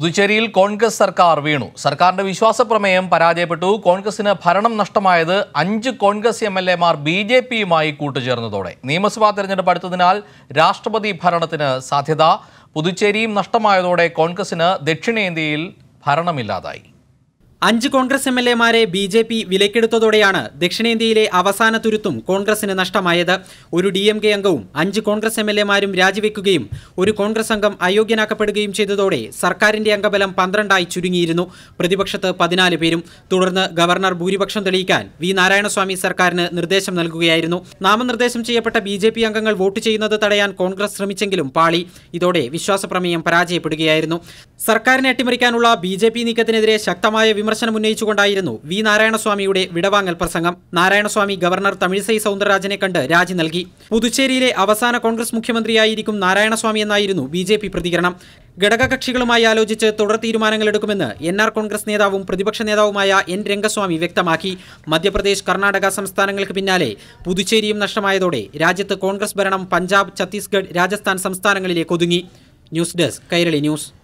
പുതുച്ചേരിയിൽ കോൺഗ്രസ് സർക്കാർ വീണു സർക്കാരിന്റെ വിശ്വാസപ്രമേയം പരാജയപ്പെട്ടു കോൺഗ്രസിന് ഭരണം നഷ്ടമായത് അഞ്ച് കോൺഗ്രസ് എം എൽ മാർ ബി ജെ പിയുമായി കൂട്ടുചേർന്നതോടെ നിയമസഭാ തെരഞ്ഞെടുപ്പ് അടുത്തതിനാൽ രാഷ്ട്രപതി ഭരണത്തിന് സാധ്യത പുതുച്ചേരിയും നഷ്ടമായതോടെ കോൺഗ്രസിന് ദക്ഷിണേന്ത്യയിൽ ഭരണമില്ലാതായി അഞ്ച് കോൺഗ്രസ് എം എൽ എമാരെ ബി ജെ പി വിലക്കെടുത്തതോടെയാണ് ദക്ഷിണേന്ത്യയിലെ അവസാന തുരുത്തും കോൺഗ്രസിന് നഷ്ടമായത് ഒരു ഡി എം കെ അംഗവും അഞ്ച് കോൺഗ്രസ് എം എൽ എമാരും രാജിവെക്കുകയും ഒരു കോൺഗ്രസ് അംഗം അയോഗ്യനാക്കപ്പെടുകയും ചെയ്തതോടെ സർക്കാരിന്റെ അംഗബലം പന്ത്രണ്ടായി ചുരുങ്ങിയിരുന്നു പ്രതിപക്ഷത്ത് പതിനാല് പേരും തുടർന്ന് ഗവർണർ ഭൂരിപക്ഷം തെളിയിക്കാൻ വി നാരായണസ്വാമി സർക്കാരിന് നിർദ്ദേശം നൽകുകയായിരുന്നു നാമനിർദ്ദേശം ചെയ്യപ്പെട്ട ബി ജെ പി അംഗങ്ങൾ വോട്ട് ചെയ്യുന്നത് തടയാൻ കോൺഗ്രസ് ശ്രമിച്ചെങ്കിലും പാളി ഇതോടെ വിശ്വാസപ്രമേയം പരാജയപ്പെടുകയായിരുന്നു സർക്കാരിനെ അട്ടിമറിക്കാനുള്ള ബി ജെ പി നീക്കത്തിനെതിരെ ശക്തമായ വിമർശനം ഉന്നയിച്ചുകൊണ്ടായിരുന്നു വി നാരായണസ്വാമിയുടെ വിടവാങ്ങൽ പ്രസംഗം നാരായണസ്വാമി ഗവർണർ തമിഴിസൈ സൗന്ദരരാജനെ കണ്ട് രാജി നൽകി പുതുച്ചേരിയിലെ അവസാന കോൺഗ്രസ് മുഖ്യമന്ത്രിയായിരിക്കും നാരായണസ്വാമി എന്നായിരുന്നു ബി ജെ പി പ്രതികരണം ഘടകകക്ഷികളുമായി ആലോചിച്ച് തുടർ എടുക്കുമെന്ന് എൻ ആർ കോൺഗ്രസ് നേതാവും പ്രതിപക്ഷ നേതാവുമായ എൻ രംഗസ്വാമി വ്യക്തമാക്കി മധ്യപ്രദേശ് കർണാടക സംസ്ഥാനങ്ങൾക്ക് പിന്നാലെ പുതുച്ചേരിയും നഷ്ടമായതോടെ രാജ്യത്ത് കോൺഗ്രസ് ഭരണം പഞ്ചാബ് ഛത്തീസ്ഗഡ് രാജസ്ഥാൻ സംസ്ഥാനങ്ങളിലേക്ക് ഒതുങ്ങി ന്യൂസ് ഡെസ്ക് കൈരളി ന്യൂസ്